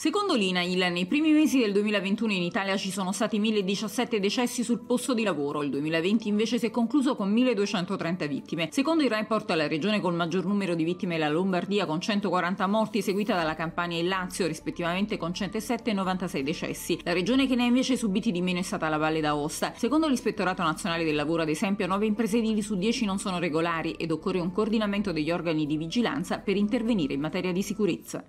Secondo l'INAIL, nei primi mesi del 2021 in Italia ci sono stati 1017 decessi sul posto di lavoro, il 2020 invece si è concluso con 1230 vittime. Secondo il report, la regione col maggior numero di vittime è la Lombardia con 140 morti, seguita dalla Campania e il Lazio, rispettivamente con 107 e 96 decessi. La regione che ne ha invece subiti di meno è stata la Valle d'Aosta. Secondo l'Ispettorato Nazionale del Lavoro, ad esempio, 9 imprese edili su 10 non sono regolari ed occorre un coordinamento degli organi di vigilanza per intervenire in materia di sicurezza.